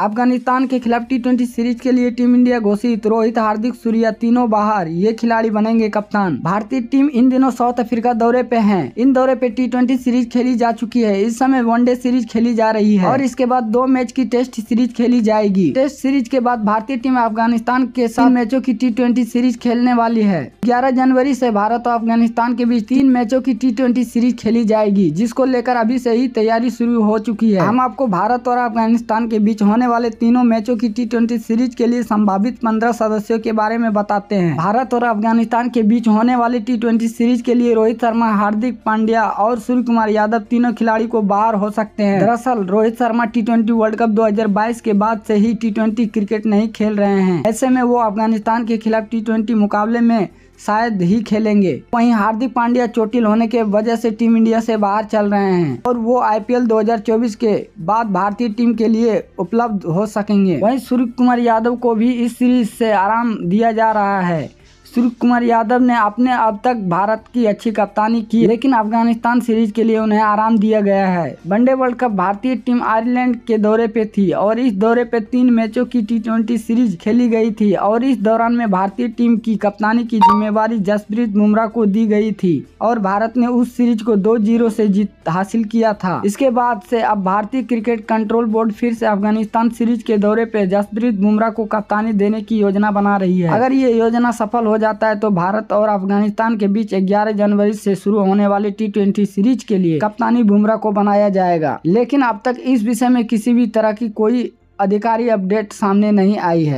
अफगानिस्तान के खिलाफ T twenty series के लिए टीम इंडिया घोषित रोहित हार्दिक सूर्या तीनों बाहर ये खिलाड़ी बनेंगे कप्तान भारतीय टीम इन दिनों साउथ अफ्रीका दौरे पे है इन दौरे पे टी ट्वेंटी सीरीज खेली जा चुकी है इस समय वनडे सीरीज खेली जा रही है और इसके बाद दो मैच की टेस्ट सीरीज खेली जाएगी टेस्ट सीरीज के बाद भारतीय टीम अफगानिस्तान के साथ मैचों की टी ट्वेंटी सीरीज खेलने वाली है ग्यारह जनवरी ऐसी भारत और अफगानिस्तान के बीच तीन मैचों की टी ट्वेंटी सीरीज खेली जाएगी जिसको लेकर अभी से ही तैयारी शुरू हो चुकी है हम आपको भारत और अफगानिस्तान के बीच होने वाले तीनों मैचों की टी सीरीज के लिए संभावित पंद्रह सदस्यों के बारे में बताते हैं भारत और अफगानिस्तान के बीच होने वाली टी सीरीज के लिए रोहित शर्मा हार्दिक पांड्या और सूर्य कुमार यादव तीनों खिलाड़ी को बाहर हो सकते हैं दरअसल Rohit Sharma T world cup बाईस के बाद से ही टी क्रिकेट नहीं खेल रहे हैं ऐसे में वो अफगानिस्तान के खिलाफ टी मुकाबले में शायद ही खेलेंगे वहीं हार्दिक पांड्या चोटिल होने के वजह से टीम इंडिया से बाहर चल रहे हैं और वो आईपीएल 2024 के बाद भारतीय टीम के लिए उपलब्ध उपलब्ध हो सकेंगे वहीं सूर्य कुमार यादव को भी इस सीरीज से आराम दिया जा रहा है सूर्य कुमार यादव ने अपने अब तक भारत की अच्छी कप्तानी की लेकिन अफगानिस्तान सीरीज के लिए उन्हें आराम दिया गया है वनडे वर्ल्ड कप भारतीय टीम आयरलैंड के दौरे पे थी और इस दौरे पे तीन मैचों की टी सीरीज खेली गई थी और इस दौरान में भारतीय टीम की कप्तानी की जिम्मेवारी जसप्रीत बुमराह को दी गई थी और भारत ने उस सीरीज को दो जीरो से जीत हासिल किया था इसके बाद से अब भारतीय क्रिकेट कंट्रोल बोर्ड फिर से अफगानिस्तान सीरीज के दौरे पे जसप्रीत बुमराह को कप्तानी देने की योजना बना रही है अगर ये योजना सफल हो जाता है तो भारत और अफगानिस्तान के बीच ग्यारह जनवरी से शुरू होने वाली टी सीरीज के लिए कप्तानी बुमराह को बनाया जाएगा लेकिन अब तक इस विषय में किसी भी तरह की कोई अधिकारी अपडेट सामने नहीं आई है